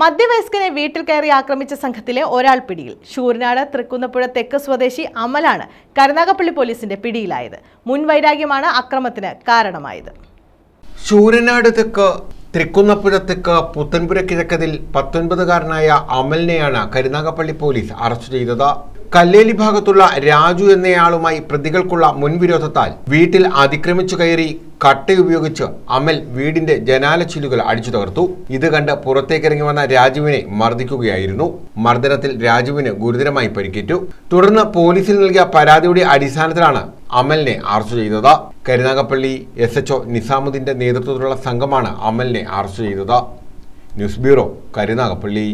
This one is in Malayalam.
മധ്യവയസ്കനെ വീട്ടിൽ കയറി ആക്രമിച്ച സംഘത്തിലെ ഒരാൾ പിടിയിൽ ശൂരനാട് തൃക്കുന്നപ്പുഴ തെക്ക് സ്വദേശി അമലാണ് കരുനാഗപ്പള്ളി പോലീസിന്റെ പിടിയിലായത് മുൻ വൈരാഗ്യമാണ് അക്രമത്തിന് കാരണമായത് ശൂരനാട് തെക്ക് തെക്ക് പുത്തൻപുര കിഴക്കതിൽ പത്തൊൻപതുകാരനായ അമലിനെയാണ് കരുനാഗപ്പള്ളി പോലീസ് അറസ്റ്റ് ചെയ്തത് കല്ലേലി ഭാഗത്തുള്ള രാജു എന്നയാളുമായി പ്രതികൾക്കുള്ള മുൻവിരോധത്താൽ വീട്ടിൽ അതിക്രമിച്ചു കയറി കട്ടയുപയോഗിച്ച് അമൽ വീടിന്റെ ചില്ലുകൾ അടിച്ചു തകർത്തു ഇത് കണ്ട് പുറത്തേക്കിറങ്ങി വന്ന രാജുവിനെ മർദ്ദിക്കുകയായിരുന്നു മർദ്ദനത്തിൽ രാജുവിന് ഗുരുതരമായി പരിക്കേറ്റു തുടർന്ന് പോലീസിൽ നൽകിയ പരാതിയുടെ അടിസ്ഥാനത്തിലാണ് അമലിനെ അറസ്റ്റ് ചെയ്തത് കരുനാഗപ്പള്ളി എസ് എച്ച്ഒ നിസാമുദ്ദീന്റെ നേതൃത്വത്തിലുള്ള സംഘമാണ് അമലിനെ അറസ്റ്റ് ചെയ്തത് ന്യൂസ് ബ്യൂറോ കരുനാഗപ്പള്ളി